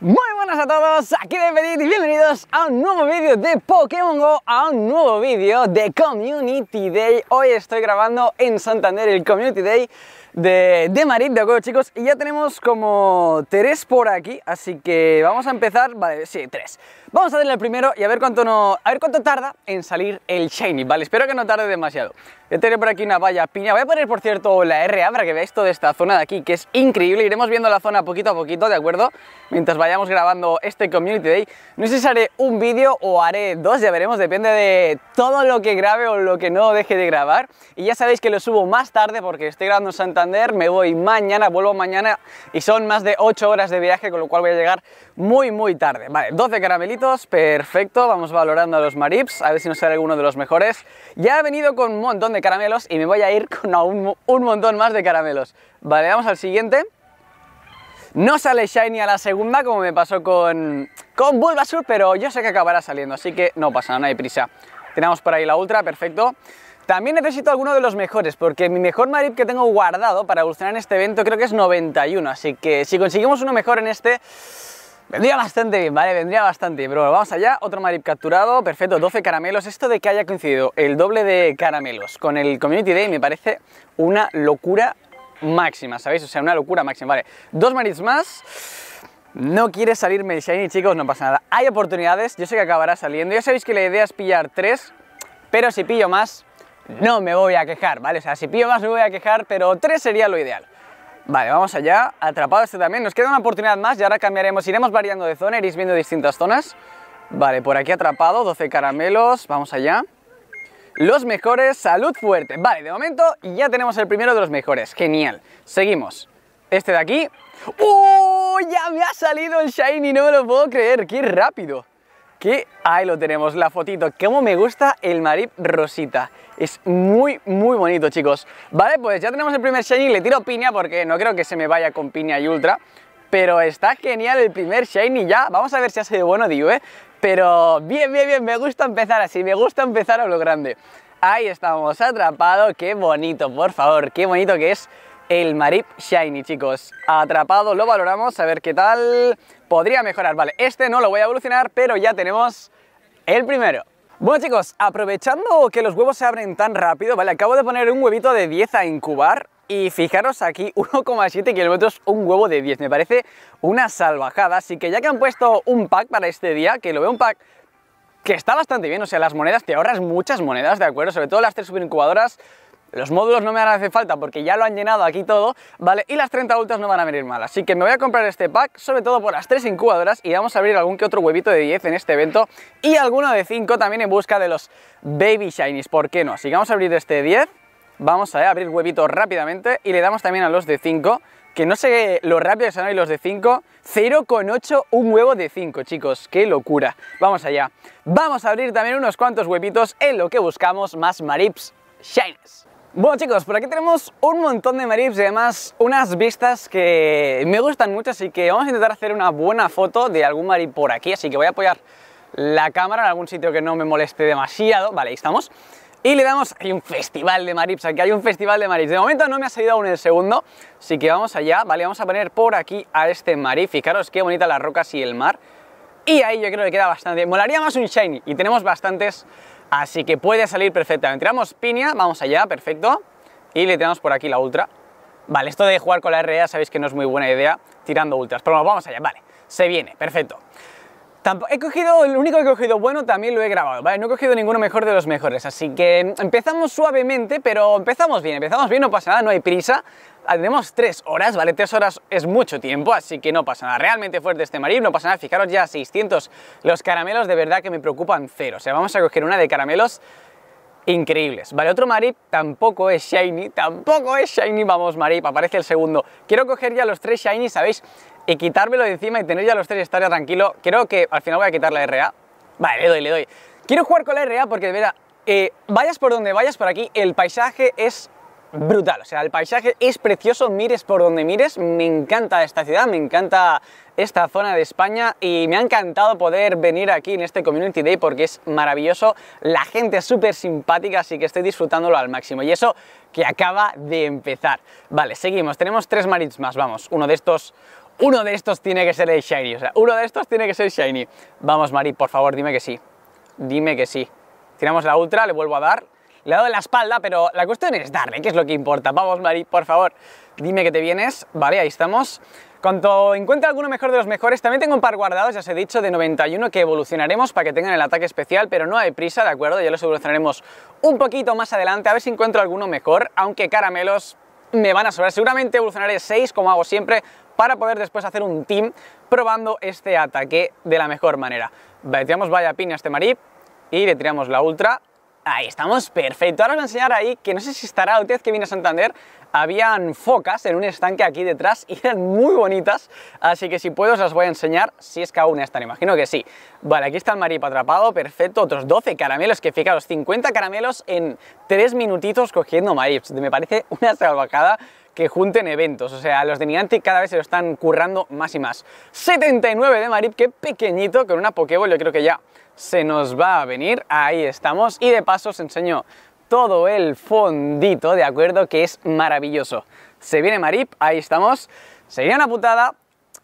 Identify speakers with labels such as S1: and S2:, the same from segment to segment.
S1: Muy buenas a todos, aquí de Benedict y bienvenidos a un nuevo vídeo de Pokémon GO, a un nuevo vídeo de Community Day. Hoy estoy grabando en Santander el Community Day de, de Madrid, ¿de acuerdo chicos? Y ya tenemos como tres por aquí, así que vamos a empezar, vale, sí, tres. Vamos a darle el primero y a ver cuánto, no, a ver cuánto tarda en salir el Shiny, ¿vale? Espero que no tarde demasiado. Yo tengo por aquí una valla piña, voy a poner por cierto la RA para que veáis toda esta zona de aquí, que es increíble, iremos viendo la zona poquito a poquito, ¿de acuerdo? Mientras vayamos grabando este Community Day. No sé si haré un vídeo o haré dos, ya veremos, depende de todo lo que grabe o lo que no deje de grabar. Y ya sabéis que lo subo más tarde porque estoy grabando en Santander, me voy mañana, vuelvo mañana y son más de 8 horas de viaje, con lo cual voy a llegar muy, muy tarde. Vale, 12 caramelitos, perfecto, vamos valorando a los Marips, a ver si nos sale alguno de los mejores. Ya he venido con un montón de caramelos y me voy a ir con un montón más de caramelos. Vale, vamos al siguiente. No sale Shiny a la segunda como me pasó con, con Bulbasaur, pero yo sé que acabará saliendo, así que no pasa, nada, hay prisa. Tenemos por ahí la Ultra, perfecto. También necesito alguno de los mejores, porque mi mejor Marip que tengo guardado para evolucionar en este evento creo que es 91, así que si conseguimos uno mejor en este... Vendría bastante bien, ¿vale? Vendría bastante bien, pero bueno, vamos allá, otro Marip capturado, perfecto, 12 caramelos, esto de que haya coincidido el doble de caramelos con el Community Day me parece una locura máxima, ¿sabéis? O sea, una locura máxima. Vale, dos maris más. No quiere salir Medicine, chicos, no pasa nada. Hay oportunidades, yo sé que acabará saliendo. Ya sabéis que la idea es pillar tres, pero si pillo más, no me voy a quejar, ¿vale? O sea, si pillo más me voy a quejar, pero tres sería lo ideal. Vale, vamos allá. Atrapado este también. Nos queda una oportunidad más y ahora cambiaremos. Iremos variando de zona, iréis viendo distintas zonas. Vale, por aquí atrapado, 12 caramelos. Vamos allá. Los mejores, salud fuerte. Vale, de momento ya tenemos el primero de los mejores. Genial. Seguimos. Este de aquí. ¡Oh! Ya me ha salido el Shiny, no me lo puedo creer. ¡Qué rápido! que ahí lo tenemos, la fotito. Cómo me gusta el Marip Rosita. Es muy, muy bonito, chicos. Vale, pues ya tenemos el primer Shiny. Le tiro piña porque no creo que se me vaya con piña y ultra. Pero está genial el primer Shiny ya. Vamos a ver si ha sido bueno, digo, ¿eh? Pero bien, bien, bien, me gusta empezar así, me gusta empezar a lo grande. Ahí estamos, atrapado, qué bonito, por favor, qué bonito que es el Marip Shiny, chicos. Atrapado, lo valoramos, a ver qué tal. Podría mejorar, vale, este no lo voy a evolucionar, pero ya tenemos el primero. Bueno chicos, aprovechando que los huevos se abren tan rápido, vale, acabo de poner un huevito de 10 a incubar y fijaros aquí, 1,7 kilómetros, un huevo de 10, me parece una salvajada, así que ya que han puesto un pack para este día, que lo veo un pack que está bastante bien, o sea, las monedas, te ahorras muchas monedas, ¿de acuerdo? Sobre todo las tres superincubadoras, los módulos no me van a hacer falta porque ya lo han llenado aquí todo, ¿vale? Y las 30 adultas no van a venir mal, así que me voy a comprar este pack, sobre todo por las tres incubadoras y vamos a abrir algún que otro huevito de 10 en este evento y alguno de 5 también en busca de los Baby Shinies, ¿por qué no? Así que vamos a abrir este 10 Vamos a abrir huevitos rápidamente y le damos también a los de 5, que no sé lo rápido que son hoy los de 5, 0,8 un huevo de 5, chicos, qué locura. Vamos allá. Vamos a abrir también unos cuantos huevitos en lo que buscamos más Marips Shines. Bueno chicos, por aquí tenemos un montón de marips y además unas vistas que me gustan mucho, así que vamos a intentar hacer una buena foto de algún marip por aquí, así que voy a apoyar la cámara en algún sitio que no me moleste demasiado, vale, ahí estamos y le damos, hay un festival de marips, aquí hay un festival de marips, de momento no me ha salido aún el segundo, así que vamos allá, vale, vamos a poner por aquí a este marip, fijaros qué bonita las rocas y el mar, y ahí yo creo que queda bastante, molaría más un shiny, y tenemos bastantes, así que puede salir perfectamente, tiramos piña, vamos allá, perfecto, y le tiramos por aquí la ultra, vale, esto de jugar con la RA sabéis que no es muy buena idea tirando ultras, pero vamos allá, vale, se viene, perfecto he cogido, el único que he cogido bueno también lo he grabado, ¿vale? No he cogido ninguno mejor de los mejores, así que empezamos suavemente, pero empezamos bien, empezamos bien, no pasa nada, no hay prisa. Ah, tenemos tres horas, ¿vale? Tres horas es mucho tiempo, así que no pasa nada. Realmente fuerte este marín, no pasa nada. Fijaros ya, 600. Los caramelos de verdad que me preocupan cero. O sea, vamos a coger una de caramelos increíbles. Vale, otro Marip tampoco es shiny, tampoco es shiny, vamos Marip, aparece el segundo. Quiero coger ya los tres shiny, ¿sabéis? Y quitármelo de encima y tener ya los tres estar tranquilo. Creo que al final voy a quitar la RA. Vale, le doy, le doy. Quiero jugar con la RA porque de verdad, eh, vayas por donde vayas por aquí, el paisaje es brutal. O sea, el paisaje es precioso, mires por donde mires. Me encanta esta ciudad, me encanta esta zona de España y me ha encantado poder venir aquí en este Community Day porque es maravilloso, la gente es súper simpática, así que estoy disfrutándolo al máximo y eso que acaba de empezar. Vale, seguimos, tenemos tres marits más, vamos, uno de estos... Uno de estos tiene que ser el Shiny, o sea, uno de estos tiene que ser Shiny. Vamos, Mari por favor, dime que sí. Dime que sí. Tiramos la ultra, le vuelvo a dar. Le he dado la espalda, pero la cuestión es darle, que es lo que importa. Vamos, Mari, por favor, dime que te vienes. Vale, ahí estamos. Cuanto encuentre alguno mejor de los mejores, también tengo un par guardados, ya os he dicho, de 91 que evolucionaremos para que tengan el ataque especial, pero no hay prisa, ¿de acuerdo? Ya los evolucionaremos un poquito más adelante, a ver si encuentro alguno mejor, aunque caramelos me van a sobrar. Seguramente evolucionaré 6, como hago siempre, para poder después hacer un team probando este ataque de la mejor manera. Le tiramos vaya piña a este Marip y le tiramos la ultra Ahí estamos, perfecto. Ahora os voy a enseñar ahí, que no sé si estará usted que viene a Santander, habían focas en un estanque aquí detrás y eran muy bonitas, así que si puedo os las voy a enseñar, si es que aún están, imagino que sí. Vale, aquí está el Marip atrapado, perfecto, otros 12 caramelos, que los 50 caramelos en 3 minutitos cogiendo marips, me parece una salvajada que junten eventos. O sea, los de Niantic cada vez se lo están currando más y más. 79 de Marip, qué pequeñito, con una Pokéball yo creo que ya se nos va a venir, ahí estamos, y de paso os enseño todo el fondito, ¿de acuerdo? Que es maravilloso. Se viene Marip, ahí estamos, sería una putada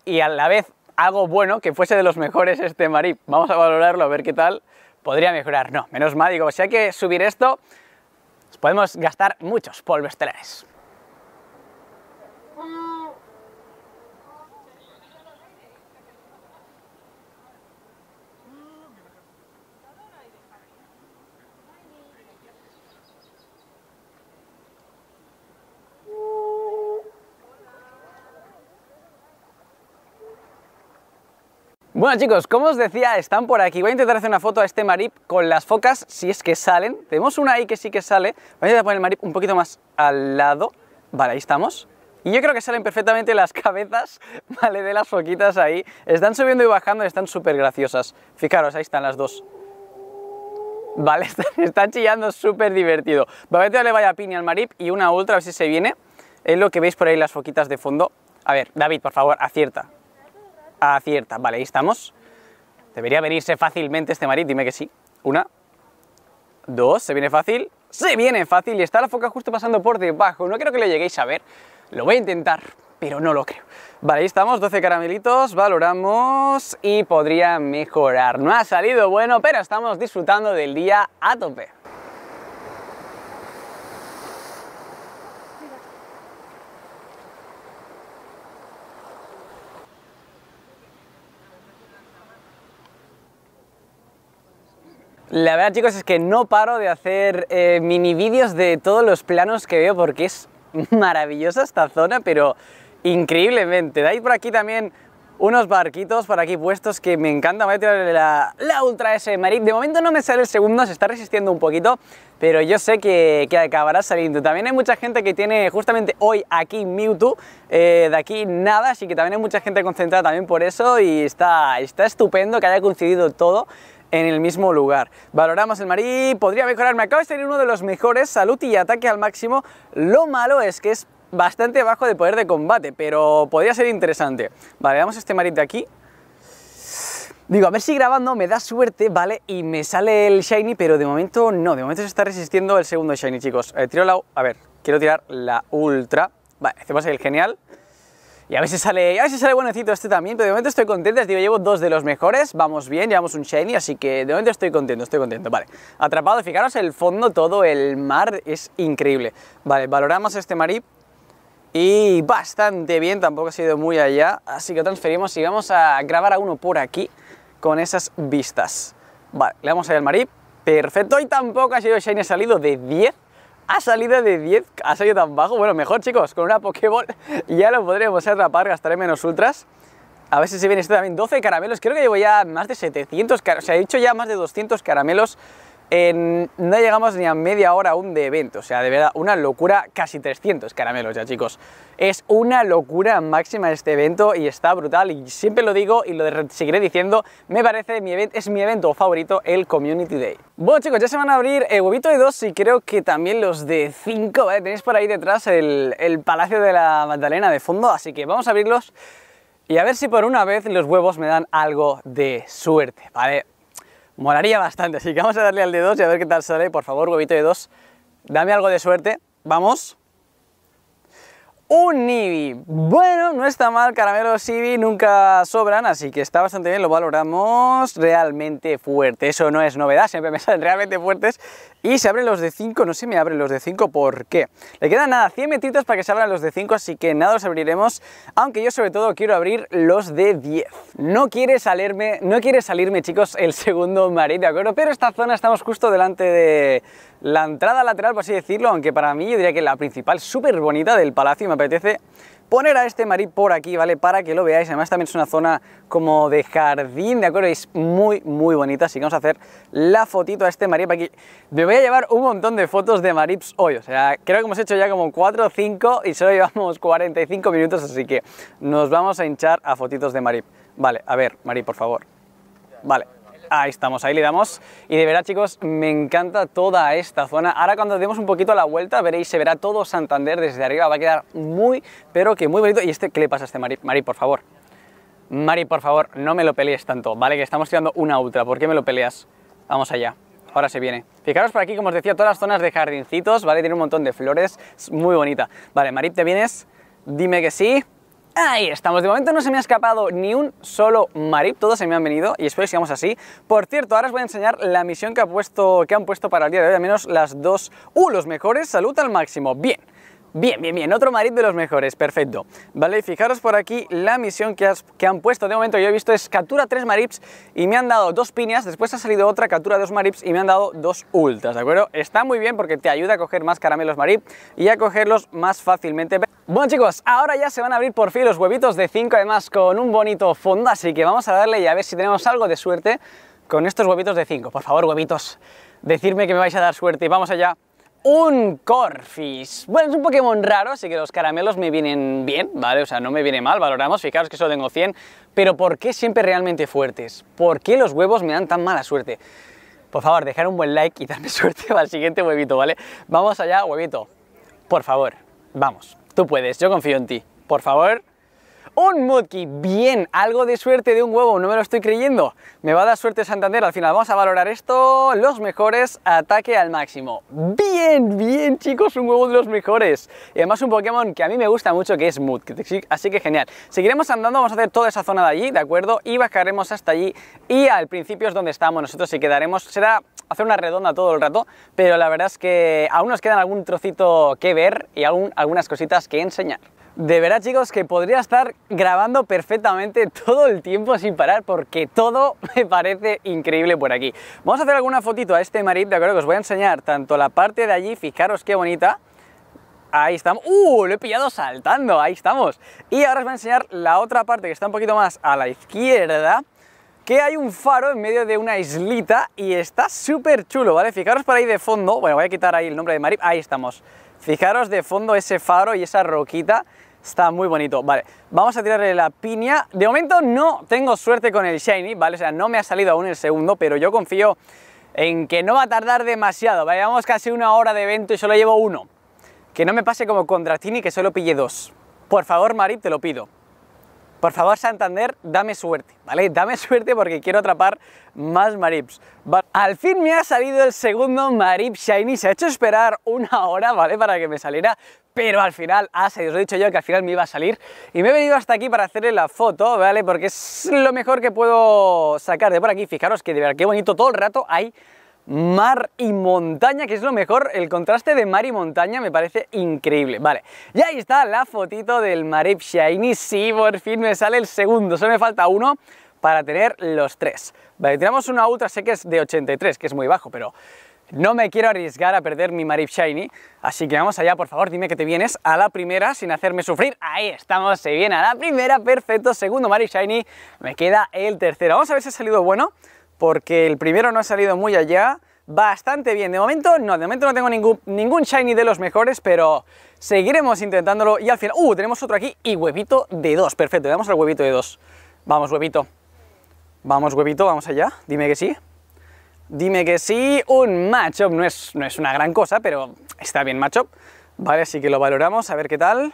S1: y a la vez algo bueno que fuese de los mejores este Marip. Vamos a valorarlo, a ver qué tal. Podría mejorar, no, menos mal, digo, si hay que subir esto, podemos gastar muchos polvos Bueno chicos, como os decía, están por aquí. Voy a intentar hacer una foto a este marip con las focas, si es que salen. Tenemos una ahí que sí que sale. Voy a intentar poner el marip un poquito más al lado. Vale, ahí estamos. Y yo creo que salen perfectamente las cabezas, ¿vale? De las foquitas ahí. Están subiendo y bajando están súper graciosas. Fijaros, ahí están las dos. Vale, están, chillando súper divertido. voy a meterle vaya piña al marip y una ultra, a ver si se viene. Es lo que veis por ahí las foquitas de fondo. A ver, David, por favor, acierta acierta. Vale, ahí estamos. Debería venirse fácilmente este marítimo, dime que sí. Una, dos, se viene fácil. Se viene fácil y está la foca justo pasando por debajo. No creo que lo lleguéis a ver. Lo voy a intentar, pero no lo creo. Vale, ahí estamos, 12 caramelitos, valoramos y podría mejorar. No ha salido bueno, pero estamos disfrutando del día a tope. La verdad chicos es que no paro de hacer eh, mini vídeos de todos los planos que veo porque es maravillosa esta zona, pero increíblemente. De ahí por aquí también unos barquitos por aquí puestos que me encanta. Voy a tirar la, Ultra S Marine. De momento no me sale el segundo, se está resistiendo un poquito, pero yo sé que, que acabará saliendo. También hay mucha gente que tiene justamente hoy aquí Mewtwo, eh, de aquí nada, así que también hay mucha gente concentrada también por eso y está, está estupendo que haya coincidido todo en el mismo lugar. Valoramos el marí, podría mejorar, me acabo de tener uno de los mejores, salud y ataque al máximo. Lo malo es que es bastante bajo de poder de combate, pero podría ser interesante. Vale, damos este marí de aquí. Digo, a ver si grabando me da suerte, ¿vale? Y me sale el Shiny, pero de momento no, de momento se está resistiendo el segundo Shiny, chicos. Eh, tiro la... A ver, quiero tirar la Ultra. Vale, hacemos este el Genial. Y a veces sale, a veces sale buenecito este también, pero de momento estoy contento, digo, llevo dos de los mejores, vamos bien, llevamos un shiny, así que de momento estoy contento, estoy contento, vale. Atrapado, fijaros el fondo, todo el mar es increíble. Vale, valoramos este Marip, y bastante bien, tampoco ha sido muy allá, así que transferimos y vamos a grabar a uno por aquí con esas vistas. Vale, le vamos a ir al Marip, perfecto, y tampoco ha sido shiny, ha salido de 10, ha salido de 10, ha salido tan bajo. Bueno, mejor chicos, con una Pokéball ya lo podremos atrapar, gastaré menos ultras. A ver si se viene este también, 12 caramelos, creo que llevo ya más de 700, o sea, he hecho ya más de 200 caramelos no llegamos ni a media hora aún de evento, o sea, de verdad, una locura, casi 300 caramelos ya chicos. Es una locura máxima este evento y está brutal y siempre lo digo y lo seguiré diciendo, me parece, mi es mi evento favorito, el Community Day. Bueno chicos, ya se van a abrir el eh, huevito de dos y creo que también los de 5, ¿vale? Tenéis por ahí detrás el, el Palacio de la Magdalena de fondo, así que vamos a abrirlos y a ver si por una vez los huevos me dan algo de suerte, ¿vale? Moraría bastante, así que vamos a darle al de 2 y a ver qué tal sale. Por favor, huevito de dos, dame algo de suerte. Vamos un Eevee, Bueno, no está mal, caramelos Eevee nunca sobran, así que está bastante bien, lo valoramos realmente fuerte. Eso no es novedad, siempre me salen realmente fuertes. Y se abren los de 5, no se me abren los de 5, ¿por qué? Le quedan nada, 100 metritos para que se abran los de 5, así que nada, los abriremos. Aunque yo sobre todo quiero abrir los de 10. No quiere salirme, no quiere salirme, chicos, el segundo Marín, ¿de acuerdo? Pero esta zona estamos justo delante de la entrada lateral, por así decirlo, aunque para mí yo diría que la principal súper bonita del palacio apetece poner a este marip por aquí, ¿vale? Para que lo veáis. Además también es una zona como de jardín, ¿de acuerdo? Es muy, muy bonita. Así que vamos a hacer la fotito a este marip aquí. Me voy a llevar un montón de fotos de marips hoy. O sea, creo que hemos hecho ya como 4 o 5 y solo llevamos 45 minutos. Así que nos vamos a hinchar a fotitos de marip. Vale, a ver, marip por favor. Vale. Ahí estamos, ahí le damos. Y de verdad, chicos, me encanta toda esta zona. Ahora cuando demos un poquito la vuelta, veréis, se verá todo Santander desde arriba. Va a quedar muy, pero que muy bonito. ¿Y este qué le pasa a este Mari? Mari, por favor. Mari, por favor, no me lo pelees tanto, ¿vale? Que estamos tirando una ultra. ¿Por qué me lo peleas? Vamos allá ahora se viene. Fijaros por aquí, como os decía, todas las zonas de jardincitos, ¿vale? Tiene un montón de flores, es muy bonita. Vale, Marip, ¿te vienes? Dime que sí. Ahí estamos, de momento no se me ha escapado ni un solo marip, todos se me han venido y espero que sigamos así. Por cierto, ahora os voy a enseñar la misión que, ha puesto, que han puesto para el día de hoy, al menos las dos, ¡uh! los mejores, salud al máximo, bien. Bien, bien, bien, otro marip de los mejores, perfecto. Vale, fijaros por aquí la misión que, han puesto de momento, yo he visto es captura tres Marips y me han dado dos piñas, después ha salido otra captura dos Marips y me han dado dos ultras, ¿de acuerdo? Está muy bien porque te ayuda a coger más caramelos Marip y a cogerlos más fácilmente. Bueno chicos, ahora ya se van a abrir por fin los huevitos de cinco, además con un bonito fondo, así que vamos a darle y a ver si tenemos algo de suerte con estos huevitos de cinco. Por favor, huevitos, decirme que me vais a dar suerte y vamos allá un Corfis. Bueno, es un Pokémon raro, así que los caramelos me vienen bien, ¿vale? O sea, no me viene mal, valoramos, fijaros que solo tengo 100, pero ¿por qué siempre realmente fuertes? ¿Por qué los huevos me dan tan mala suerte? Por favor, dejar un buen like y darme suerte al siguiente huevito, ¿vale? Vamos allá, huevito. Por favor, vamos. Tú puedes, yo confío en ti. Por favor, un Mudki, bien, algo de suerte de un huevo, no me lo estoy creyendo. Me va a dar suerte Santander, al final vamos a valorar esto, los mejores, ataque al máximo. Bien, bien chicos, un huevo de los mejores. Y además un Pokémon que a mí me gusta mucho que es Mudki, así que genial. Seguiremos andando, vamos a hacer toda esa zona de allí, ¿de acuerdo? Y bajaremos hasta allí y al principio es donde estamos nosotros y quedaremos, será hacer una redonda todo el rato, pero la verdad es que aún nos quedan algún trocito que ver y aún algunas cositas que enseñar. De verdad chicos que podría estar grabando perfectamente todo el tiempo sin parar porque todo me parece increíble por aquí. Vamos a hacer alguna fotito a este marip, de acuerdo que os voy a enseñar tanto la parte de allí, fijaros qué bonita. Ahí estamos. ¡Uh! Lo he pillado saltando, ahí estamos. Y ahora os voy a enseñar la otra parte que está un poquito más a la izquierda que hay un faro en medio de una islita y está súper chulo, ¿vale? Fijaros por ahí de fondo, bueno, voy a quitar ahí el nombre de Marip, ahí estamos. Fijaros de fondo ese faro y esa roquita Está muy bonito, vale. Vamos a tirarle la piña. De momento no tengo suerte con el Shiny, ¿vale? O sea, no me ha salido aún el segundo, pero yo confío en que no va a tardar demasiado, ¿vale? Llevamos casi una hora de evento y solo llevo uno. Que no me pase como con Dratini, que solo pille dos. Por favor, Marip, te lo pido. Por favor, Santander, dame suerte, ¿vale? Dame suerte porque quiero atrapar más Marips. al fin me ha salido el segundo Marip Shiny. Se ha hecho esperar una hora, ¿vale? Para que me saliera, pero al final, ah, se os lo he dicho yo que al final me iba a salir y me he venido hasta aquí para hacerle la foto, ¿vale? Porque es lo mejor que puedo sacar de por aquí, fijaros que de verdad, qué bonito, todo el rato hay mar y montaña, que es lo mejor, el contraste de mar y montaña me parece increíble. Vale, y ahí está la fotito del Marip Shiny, sí, por fin me sale el segundo, solo me falta uno para tener los tres. Vale, tiramos una ultra, sé que es de 83, que es muy bajo, pero no me quiero arriesgar a perder mi Marip Shiny, así que vamos allá, por favor, dime que te vienes a la primera sin hacerme sufrir. Ahí estamos, se viene a la primera, perfecto, segundo Marip Shiny, me queda el tercero. Vamos a ver si ha salido bueno porque el primero no ha salido muy allá, bastante bien. De momento no, de momento no tengo ningún, ningún shiny de los mejores, pero seguiremos intentándolo y al final... ¡Uh! Tenemos otro aquí y huevito de dos, perfecto, le damos al huevito de dos. Vamos, huevito. Vamos, huevito, vamos allá, dime que sí. Dime que sí, un matchup no es, no es una gran cosa, pero está bien matchup. Vale, así que lo valoramos, a ver qué tal.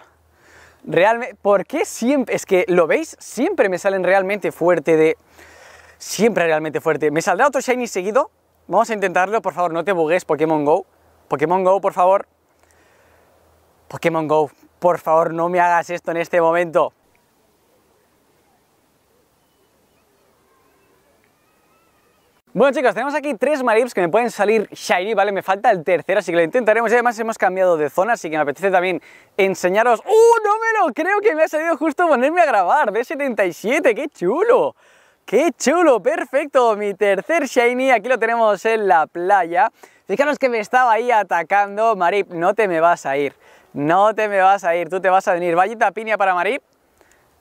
S1: Realmente, ¿por qué siempre? Es que, ¿lo veis? Siempre me salen realmente fuerte de siempre realmente fuerte. ¿Me saldrá otro Shiny seguido? Vamos a intentarlo, por favor, no te bugues, Pokémon GO. Pokémon GO, por favor. Pokémon GO, por favor, no me hagas esto en este momento. Bueno chicos, tenemos aquí tres Marips que me pueden salir shiny, ¿vale? Me falta el tercero, así que lo intentaremos. Y además hemos cambiado de zona, así que me apetece también enseñaros... ¡Uh! ¡No me lo creo que me ha salido justo ponerme a grabar! De 77 ¡Qué chulo! ¡Qué chulo! ¡Perfecto! Mi tercer Shiny, aquí lo tenemos en la playa. Fijaros que me estaba ahí atacando. Marip, no te me vas a ir. No te me vas a ir, tú te vas a venir. Vallita piña para Marip.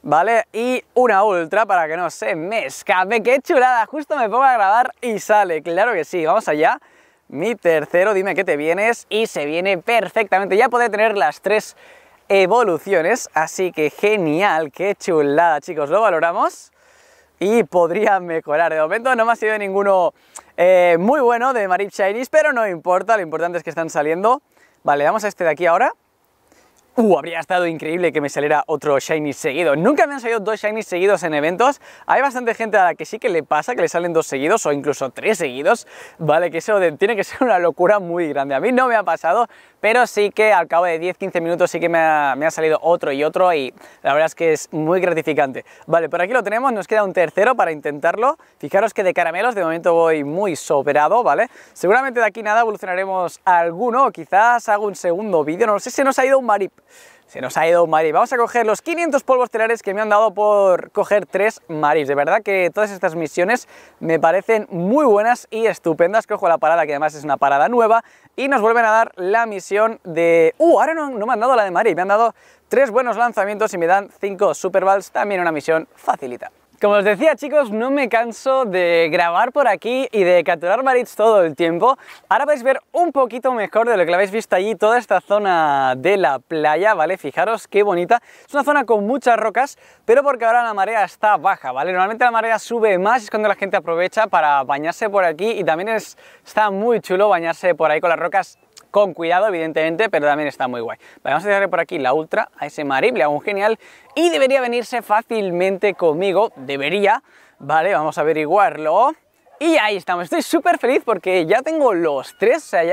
S1: ¿Vale? Y una ultra para que no se me escape. ¡Qué chulada! Justo me pongo a grabar y sale. Claro que sí, vamos allá. Mi tercero, dime que te vienes. Y se viene perfectamente. Ya podré tener las tres evoluciones. Así que genial, qué chulada, chicos. Lo valoramos y podría mejorar. De momento no me ha sido ninguno eh, muy bueno de Marip Chinese, pero no importa, lo importante es que están saliendo. Vale, vamos a este de aquí ahora. Uh, habría estado increíble que me saliera otro Shiny seguido. Nunca me han salido dos Shinies seguidos en eventos. Hay bastante gente a la que sí que le pasa que le salen dos seguidos o incluso tres seguidos. Vale, que eso tiene que ser una locura muy grande. A mí no me ha pasado, pero sí que al cabo de 10-15 minutos sí que me ha, salido otro y otro y la verdad es que es muy gratificante. Vale, por aquí lo tenemos. Nos queda un tercero para intentarlo. Fijaros que de caramelos de momento voy muy sobrado, ¿vale? Seguramente de aquí nada evolucionaremos alguno. Quizás hago un segundo vídeo. No sé si nos ha ido un marip se nos ha ido un Mari. Vamos a coger los 500 polvos telares que me han dado por coger tres Maris. De verdad que todas estas misiones me parecen muy buenas y estupendas. Cojo la parada, que además es una parada nueva, y nos vuelven a dar la misión de... ¡Uh! Ahora no, me han dado la de Mari, me han dado tres buenos lanzamientos y me dan cinco Super Balls. También una misión facilita. Como os decía chicos, no me canso de grabar por aquí y de capturar marits todo el tiempo. Ahora vais a ver un poquito mejor de lo que lo habéis visto allí, toda esta zona de la playa, ¿vale? Fijaros qué bonita. Es una zona con muchas rocas, pero porque ahora la marea está baja, ¿vale? Normalmente la marea sube más, es cuando la gente aprovecha para bañarse por aquí y también está muy chulo bañarse por ahí con las rocas con cuidado evidentemente, pero también está muy guay. vamos a dejarle por aquí la Ultra, a ese Marible, a un genial, y debería venirse fácilmente conmigo, debería, vale, vamos a averiguarlo. Y ahí estamos, estoy súper feliz porque ya tengo los tres, o sea,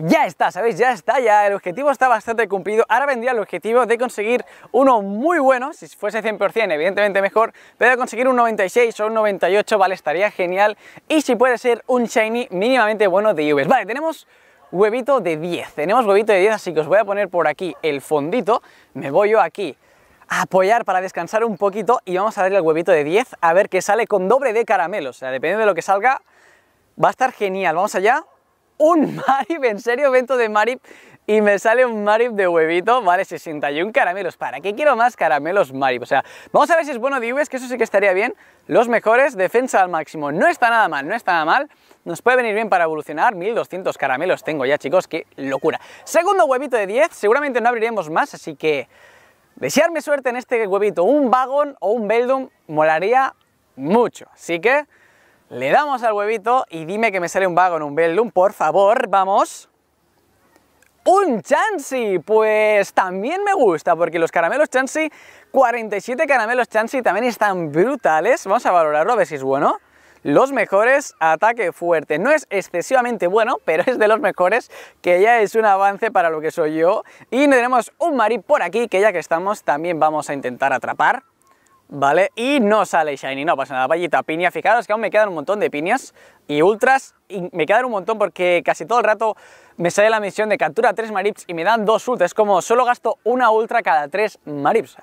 S1: ya, está, ¿sabéis? Ya está, ya el objetivo está bastante cumplido. Ahora vendría el objetivo de conseguir uno muy bueno, si fuese 100% evidentemente mejor, pero conseguir un 96 o un 98, vale, estaría genial. Y si puede ser un shiny mínimamente bueno de UVs. Vale, tenemos huevito de 10. Tenemos huevito de 10, así que os voy a poner por aquí el fondito. Me voy yo aquí a apoyar para descansar un poquito y vamos a darle el huevito de 10 a ver qué sale con doble de caramelo O sea, dependiendo de lo que salga, va a estar genial. Vamos allá. Un Marip, en serio, evento de Marip y me sale un marip de huevito, ¿vale? 61 caramelos. ¿Para qué quiero más caramelos marip? O sea, vamos a ver si es bueno de UVs, que eso sí que estaría bien. Los mejores, defensa al máximo. No está nada mal, no está nada mal. Nos puede venir bien para evolucionar. 1200 caramelos tengo ya, chicos. ¡Qué locura! Segundo huevito de 10. Seguramente no abriremos más, así que... Desearme suerte en este huevito. Un vagón o un Beldum molaría mucho. Así que... Le damos al huevito y dime que me sale un vagón, un Beldum, por favor, vamos un Chansey. Pues también me gusta, porque los caramelos Chansey, 47 caramelos Chansey, también están brutales. Vamos a valorarlo a ver si es bueno los mejores ataque fuerte. No es excesivamente bueno, pero es de los mejores, que ya es un avance para lo que soy yo. Y tenemos un Marip por aquí, que ya que estamos, también vamos a intentar atrapar. ¿Vale? Y no sale Shiny, no pasa nada, vallita, piña, fijaros que aún me quedan un montón de piñas y ultras, y me quedan un montón porque casi todo el rato me sale la misión de captura 3 marips y me dan 2 ultras. Es como solo gasto una ultra cada 3 marips.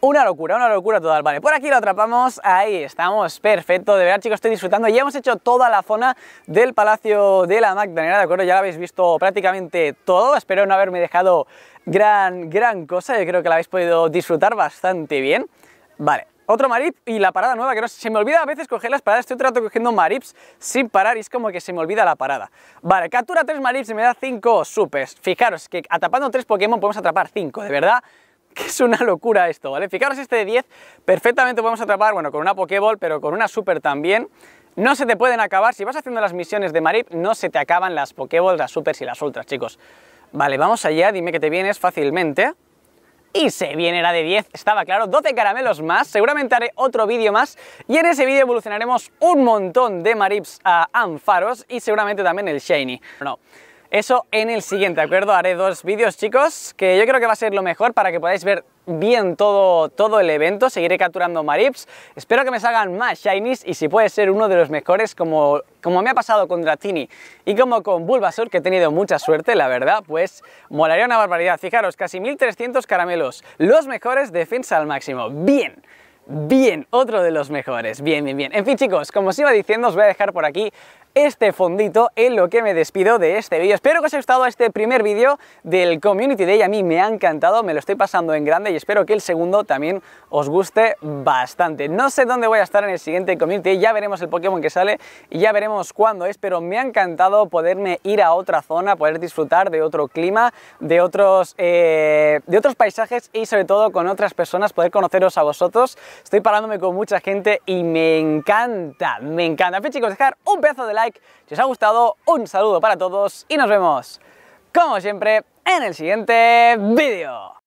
S1: Una locura, una locura total. Vale, por aquí lo atrapamos. Ahí estamos. Perfecto. De verdad, chicos, estoy disfrutando. Ya hemos hecho toda la zona del Palacio de la Magdalena, ¿de acuerdo? Ya lo habéis visto prácticamente todo. Espero no haberme dejado gran, gran cosa. Yo creo que la habéis podido disfrutar bastante bien. Vale, otro marip y la parada nueva, que no se me olvida a veces coger las paradas, estoy otro rato cogiendo marips sin parar y es como que se me olvida la parada. Vale, captura 3 marips y me da 5 Supers, Fijaros que atrapando 3 Pokémon podemos atrapar 5, de verdad que es una locura esto, ¿vale? Fijaros este de 10, perfectamente podemos atrapar, bueno, con una Pokéball, pero con una super también. No se te pueden acabar, si vas haciendo las misiones de Marip, no se te acaban las Pokéballs, las supers y las ultras, chicos. Vale, vamos allá, dime que te vienes fácilmente y se viene la de 10, estaba claro, 12 caramelos más, seguramente haré otro vídeo más y en ese vídeo evolucionaremos un montón de Marips a Anfaros y seguramente también el Shiny. No, eso en el siguiente, ¿de acuerdo? Haré dos vídeos, chicos, que yo creo que va a ser lo mejor para que podáis ver bien todo, todo el evento. Seguiré capturando marips. Espero que me salgan más shinies y si puede ser uno de los mejores como, como me ha pasado con Dratini y como con Bulbasaur, que he tenido mucha suerte, la verdad, pues molaría una barbaridad. Fijaros, casi 1300 caramelos. Los mejores defensa al máximo. Bien. Bien, otro de los mejores. Bien, bien, bien. En fin, chicos, como os iba diciendo, os voy a dejar por aquí este fondito en lo que me despido de este vídeo. Espero que os haya gustado este primer vídeo del Community Day. A mí me ha encantado, me lo estoy pasando en grande y espero que el segundo también os guste bastante. No sé dónde voy a estar en el siguiente Community Day, ya veremos el Pokémon que sale y ya veremos cuándo es, pero me ha encantado poderme ir a otra zona, poder disfrutar de otro clima, de otros, eh, de otros paisajes y sobre todo con otras personas, poder conoceros a vosotros. Estoy parándome con mucha gente y me encanta, me encanta. pues chicos, dejar un pedazo de like si os ha gustado, un saludo para todos y nos vemos, como siempre, en el siguiente vídeo.